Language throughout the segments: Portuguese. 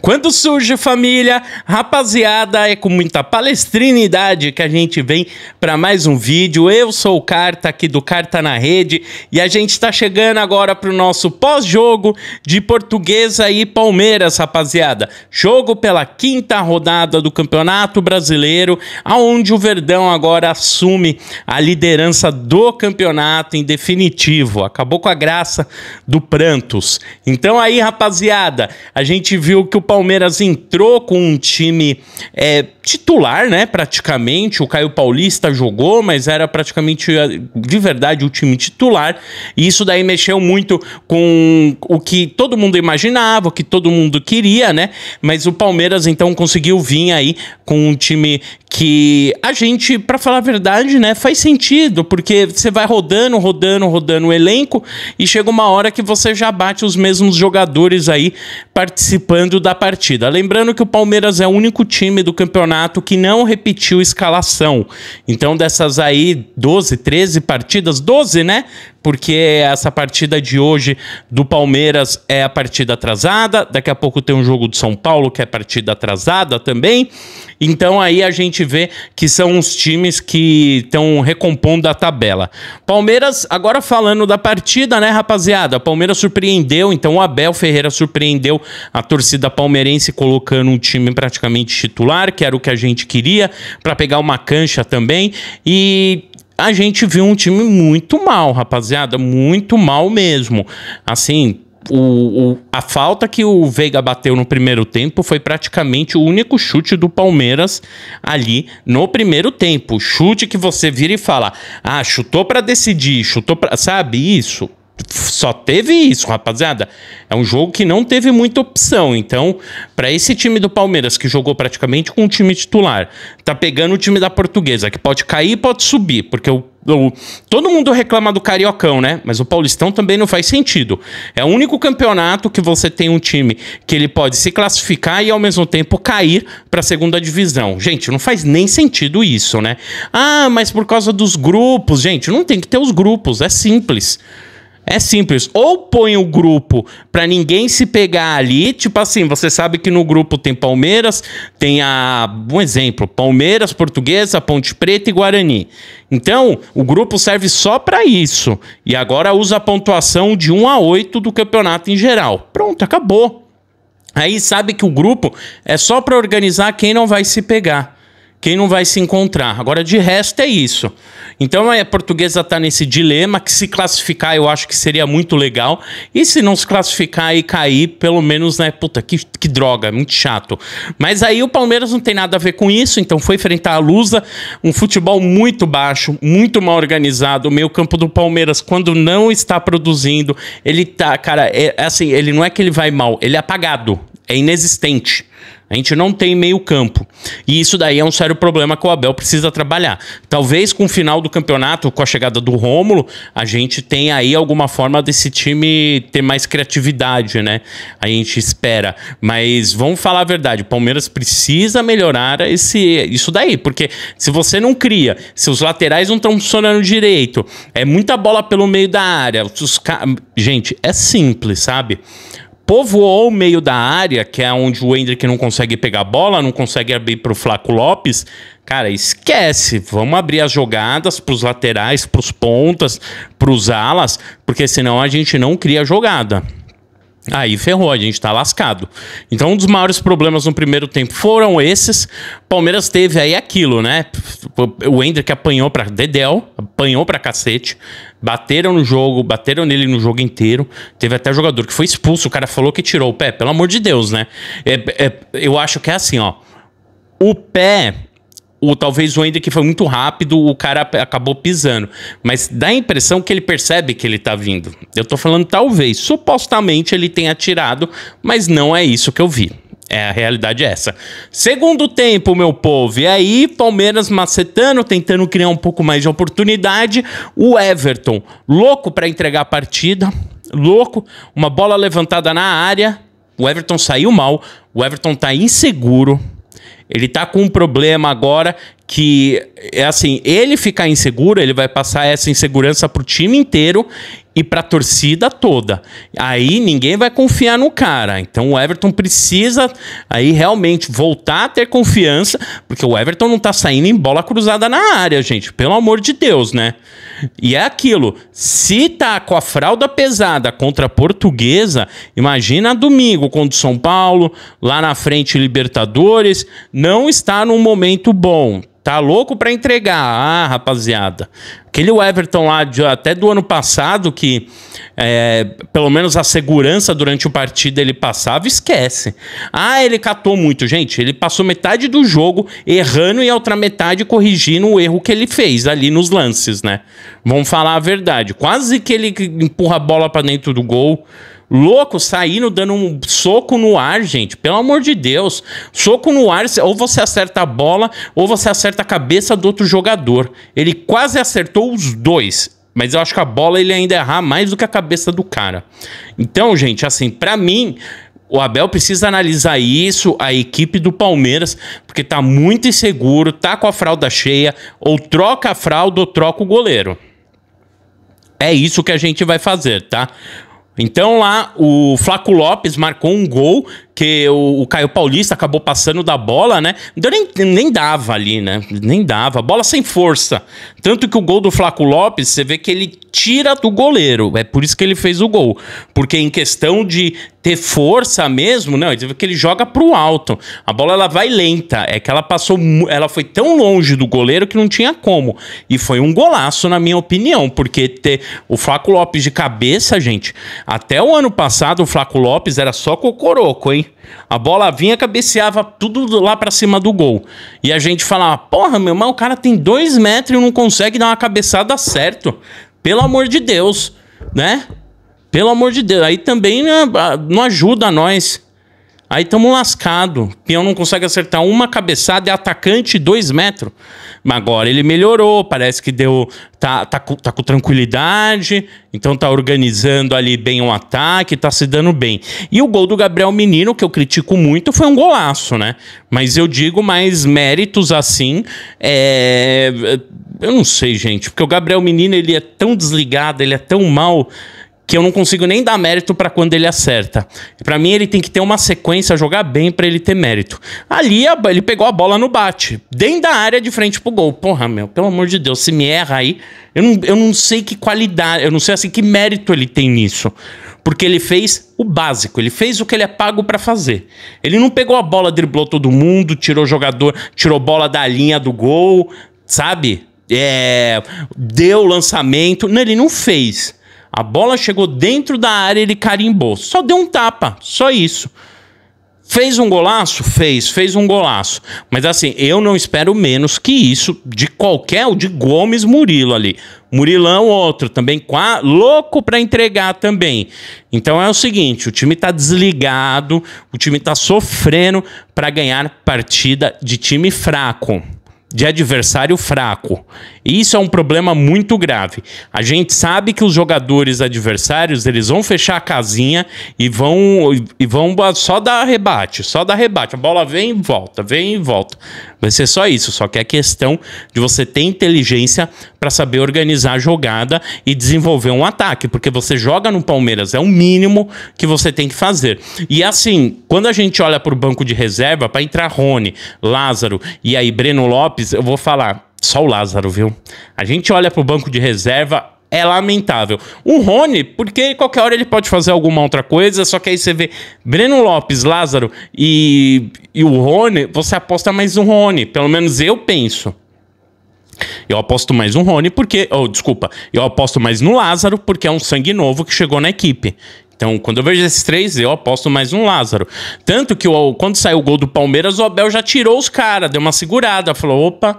Quando surge família, rapaziada, é com muita palestrinidade que a gente vem para mais um vídeo. Eu sou o Carta aqui do Carta na Rede e a gente está chegando agora para o nosso pós-jogo de Portuguesa e Palmeiras, rapaziada. Jogo pela quinta rodada do Campeonato Brasileiro, aonde o Verdão agora assume a liderança do campeonato em definitivo. Acabou com a graça do Prantos. Então aí, rapaziada, a gente viu que o Palmeiras entrou com um time é, titular, né? Praticamente. O Caio Paulista jogou, mas era praticamente é, de verdade o time titular. E isso daí mexeu muito com o que todo mundo imaginava, o que todo mundo queria, né? Mas o Palmeiras então conseguiu vir aí com um time que a gente, para falar a verdade, né, faz sentido, porque você vai rodando, rodando, rodando o elenco e chega uma hora que você já bate os mesmos jogadores aí participando da partida. Lembrando que o Palmeiras é o único time do campeonato que não repetiu escalação. Então, dessas aí 12, 13 partidas, 12, né? porque essa partida de hoje do Palmeiras é a partida atrasada. Daqui a pouco tem um jogo do São Paulo que é partida atrasada também. Então aí a gente vê que são os times que estão recompondo a tabela. Palmeiras, agora falando da partida, né, rapaziada? Palmeiras surpreendeu, então o Abel Ferreira surpreendeu a torcida palmeirense colocando um time praticamente titular, que era o que a gente queria, para pegar uma cancha também. E a gente viu um time muito mal, rapaziada, muito mal mesmo. Assim, o, o, a falta que o Veiga bateu no primeiro tempo foi praticamente o único chute do Palmeiras ali no primeiro tempo. Chute que você vira e fala: ah, chutou para decidir, chutou para. Sabe isso? Só teve isso, rapaziada. É um jogo que não teve muita opção. Então, para esse time do Palmeiras, que jogou praticamente com o time titular, tá pegando o time da Portuguesa, que pode cair pode subir, porque o o, todo mundo reclama do Cariocão, né? Mas o Paulistão também não faz sentido. É o único campeonato que você tem um time que ele pode se classificar e ao mesmo tempo cair para a segunda divisão. Gente, não faz nem sentido isso, né? Ah, mas por causa dos grupos, gente, não tem que ter os grupos, é simples. É simples. Ou põe o grupo para ninguém se pegar ali. Tipo assim, você sabe que no grupo tem Palmeiras, tem a. Um exemplo: Palmeiras, Portuguesa, Ponte Preta e Guarani. Então, o grupo serve só para isso. E agora usa a pontuação de 1 a 8 do campeonato em geral. Pronto, acabou. Aí sabe que o grupo é só para organizar quem não vai se pegar quem não vai se encontrar. Agora, de resto, é isso. Então, a portuguesa está nesse dilema que se classificar, eu acho que seria muito legal. E se não se classificar e cair, pelo menos, né? Puta, que, que droga, muito chato. Mas aí o Palmeiras não tem nada a ver com isso, então foi enfrentar a Lusa. Um futebol muito baixo, muito mal organizado. O meio campo do Palmeiras, quando não está produzindo, ele tá, cara, é, assim, ele não é que ele vai mal, ele é apagado, é inexistente. A gente não tem meio campo. E isso daí é um sério problema que o Abel precisa trabalhar. Talvez com o final do campeonato, com a chegada do Rômulo, a gente tenha aí alguma forma desse time ter mais criatividade, né? A gente espera. Mas vamos falar a verdade, o Palmeiras precisa melhorar esse, isso daí, porque se você não cria, se os laterais não estão funcionando direito, é muita bola pelo meio da área. Os, gente, é simples, sabe? povoou o meio da área, que é onde o Hendrick não consegue pegar a bola, não consegue abrir para o Flaco Lopes. Cara, esquece. Vamos abrir as jogadas para os laterais, para os pontas, para os alas, porque senão a gente não cria jogada. Aí ferrou, a gente tá lascado. Então, um dos maiores problemas no primeiro tempo foram esses. Palmeiras teve aí aquilo, né? O Hendrick apanhou pra Dedel, apanhou pra cacete. Bateram no jogo, bateram nele no jogo inteiro. Teve até jogador que foi expulso, o cara falou que tirou o pé. Pelo amor de Deus, né? É, é, eu acho que é assim, ó. O pé o talvez o ainda que foi muito rápido, o cara acabou pisando. Mas dá a impressão que ele percebe que ele tá vindo. Eu tô falando talvez, supostamente ele tenha atirado, mas não é isso que eu vi. É, a realidade é essa. Segundo tempo, meu povo. E aí, Palmeiras macetando, tentando criar um pouco mais de oportunidade. O Everton, louco para entregar a partida. Louco. Uma bola levantada na área. O Everton saiu mal. O Everton tá inseguro. Ele tá com um problema agora que é assim, ele ficar inseguro, ele vai passar essa insegurança pro time inteiro e pra torcida toda. Aí ninguém vai confiar no cara. Então o Everton precisa aí realmente voltar a ter confiança, porque o Everton não tá saindo em bola cruzada na área, gente, pelo amor de Deus, né? E é aquilo, se tá com a fralda pesada contra a Portuguesa, imagina domingo contra o São Paulo, lá na frente Libertadores, não está num momento bom Tá louco para entregar. Ah, rapaziada. Aquele Everton lá de, até do ano passado, que é, pelo menos a segurança durante o partido ele passava, esquece. Ah, ele catou muito, gente. Ele passou metade do jogo errando e a outra metade corrigindo o erro que ele fez ali nos lances, né? Vamos falar a verdade. Quase que ele empurra a bola para dentro do gol louco saindo dando um soco no ar, gente. Pelo amor de Deus. Soco no ar, ou você acerta a bola, ou você acerta a cabeça do outro jogador. Ele quase acertou os dois. Mas eu acho que a bola ele ainda errar mais do que a cabeça do cara. Então, gente, assim, para mim, o Abel precisa analisar isso, a equipe do Palmeiras, porque tá muito inseguro, tá com a fralda cheia, ou troca a fralda ou troca o goleiro. É isso que a gente vai fazer, tá? Então lá o Flaco Lopes marcou um gol que o, o, Caio Paulista acabou passando da bola, né? nem, nem dava ali, né? Nem dava. Bola sem força. Tanto que o gol do Flaco Lopes, você vê que ele tira do goleiro. É por isso que ele fez o gol. Porque em questão de ter força mesmo, não, ele vê que ele joga pro alto. A bola ela vai lenta. É que ela passou, ela foi tão longe do goleiro que não tinha como. E foi um golaço, na minha opinião, porque ter o Flaco Lopes de cabeça, gente, até o ano passado o Flaco Lopes era só cocoroco, hein? A bola vinha, cabeceava tudo lá para cima do gol. E a gente falava, porra, meu irmão, o cara tem dois metros e não consegue dar uma cabeçada certo. Pelo amor de Deus, né? Pelo amor de Deus. Aí também né, não ajuda nós. Aí tamo lascado. Peão não consegue acertar uma cabeçada, e atacante dois metros. Mas agora ele melhorou, parece que deu. Tá, tá, tá com tranquilidade, então tá organizando ali bem o um ataque, tá se dando bem. E o gol do Gabriel Menino, que eu critico muito, foi um golaço, né? Mas eu digo mais méritos assim. É... Eu não sei, gente, porque o Gabriel Menino ele é tão desligado, ele é tão mal que eu não consigo nem dar mérito para quando ele acerta. Para mim, ele tem que ter uma sequência, jogar bem para ele ter mérito. Ali, ele pegou a bola no bate, dentro da área, de frente pro gol. Porra, meu, pelo amor de Deus, se me erra aí, eu não, eu não sei que qualidade, eu não sei assim que mérito ele tem nisso. Porque ele fez o básico, ele fez o que ele é pago para fazer. Ele não pegou a bola, driblou todo mundo, tirou jogador, tirou bola da linha do gol, sabe? É, deu lançamento. Não, ele não fez. A bola chegou dentro da área, ele carimbou. Só deu um tapa, só isso. Fez um golaço? Fez, fez um golaço. Mas assim, eu não espero menos que isso de qualquer, de Gomes Murilo ali. Murilão, outro, também quá, louco para entregar também. Então é o seguinte: o time tá desligado, o time tá sofrendo para ganhar partida de time fraco de adversário fraco. E isso é um problema muito grave. A gente sabe que os jogadores adversários, eles vão fechar a casinha e vão e vão só dar rebate, só dar rebate. A bola vem e volta, vem e volta. Vai ser só isso, só que é questão de você ter inteligência para saber organizar a jogada e desenvolver um ataque, porque você joga no Palmeiras, é o mínimo que você tem que fazer. E assim, quando a gente olha para o banco de reserva, para entrar Rony, Lázaro e aí Breno Lopes Lopes, eu vou falar, só o Lázaro, viu? A gente olha pro banco de reserva, é lamentável. O Rony, porque qualquer hora ele pode fazer alguma outra coisa, só que aí você vê Breno Lopes, Lázaro e, e o Rony, você aposta mais no Rony, pelo menos eu penso. Eu aposto mais no Rony porque. Oh, desculpa. Eu aposto mais no Lázaro porque é um sangue novo que chegou na equipe. Então, quando eu vejo esses três, eu aposto mais um Lázaro. Tanto que o, quando saiu o gol do Palmeiras, o Abel já tirou os caras, deu uma segurada, falou: opa,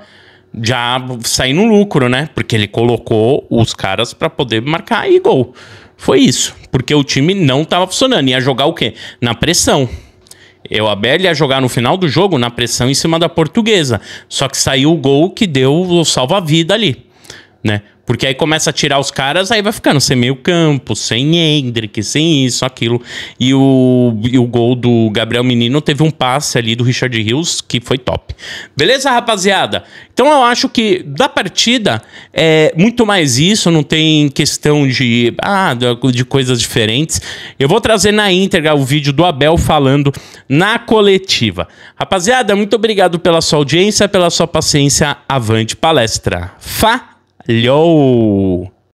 já saí no lucro, né? Porque ele colocou os caras para poder marcar e gol. Foi isso. Porque o time não estava funcionando. Ia jogar o quê? Na pressão. Eu, Abel ia jogar no final do jogo na pressão em cima da portuguesa. Só que saiu o gol que deu o salva-vida ali né? Porque aí começa a tirar os caras, aí vai ficando sem meio campo, sem Hendrick, sem isso, aquilo. E o, e o gol do Gabriel Menino teve um passe ali do Richard Hills que foi top. Beleza, rapaziada? Então eu acho que da partida é muito mais isso, não tem questão de, ah, de coisas diferentes. Eu vou trazer na íntegra o vídeo do Abel falando na coletiva. Rapaziada, muito obrigado pela sua audiência, pela sua paciência. Avante palestra. Fá! Lhou!